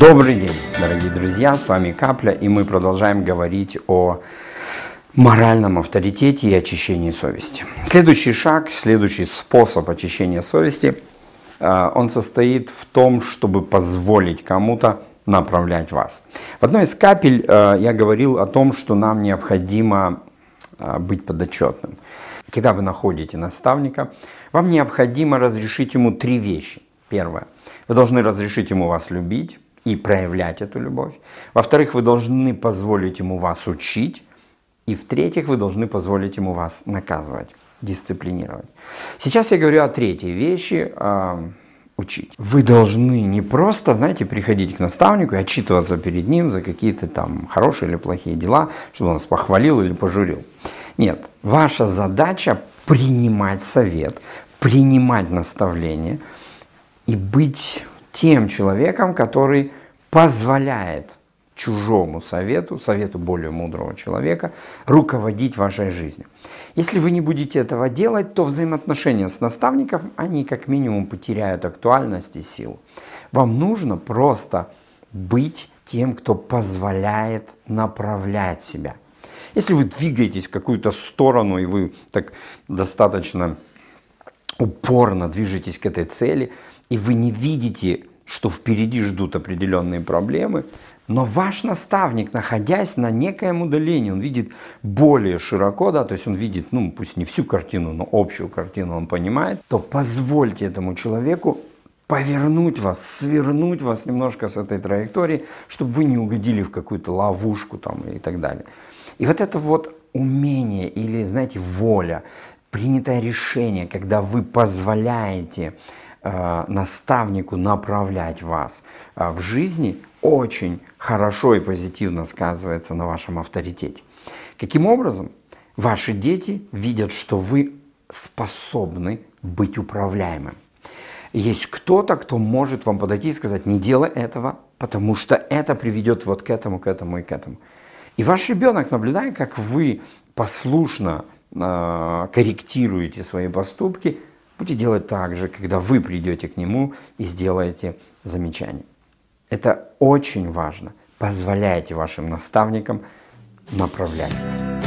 Добрый день, дорогие друзья, с вами Капля, и мы продолжаем говорить о моральном авторитете и очищении совести. Следующий шаг, следующий способ очищения совести, э, он состоит в том, чтобы позволить кому-то направлять вас. В одной из капель э, я говорил о том, что нам необходимо э, быть подотчетным. Когда вы находите наставника, вам необходимо разрешить ему три вещи. Первое. Вы должны разрешить ему вас любить и проявлять эту любовь. Во-вторых, вы должны позволить ему вас учить. И в-третьих, вы должны позволить ему вас наказывать, дисциплинировать. Сейчас я говорю о третьей вещи э, – учить. Вы должны не просто, знаете, приходить к наставнику и отчитываться перед ним за какие-то там хорошие или плохие дела, чтобы он вас похвалил или пожурил. Нет, ваша задача – принимать совет, принимать наставление и быть тем человеком, который позволяет чужому совету, совету более мудрого человека, руководить вашей жизнью. Если вы не будете этого делать, то взаимоотношения с наставником, они как минимум потеряют актуальность и силу. Вам нужно просто быть тем, кто позволяет направлять себя. Если вы двигаетесь в какую-то сторону, и вы так достаточно упорно движетесь к этой цели, и вы не видите что впереди ждут определенные проблемы, но ваш наставник, находясь на некоем удалении, он видит более широко, да, то есть он видит, ну, пусть не всю картину, но общую картину он понимает, то позвольте этому человеку повернуть вас, свернуть вас немножко с этой траектории, чтобы вы не угодили в какую-то ловушку там и так далее. И вот это вот умение или, знаете, воля, принятое решение, когда вы позволяете Э, наставнику направлять вас э, в жизни, очень хорошо и позитивно сказывается на вашем авторитете. Каким образом? Ваши дети видят, что вы способны быть управляемым. Есть кто-то, кто может вам подойти и сказать, не делай этого, потому что это приведет вот к этому, к этому и к этому. И ваш ребенок, наблюдая, как вы послушно э, корректируете свои поступки, будете делать так же, когда вы придете к нему и сделаете замечание. Это очень важно. Позволяйте вашим наставникам направлять вас.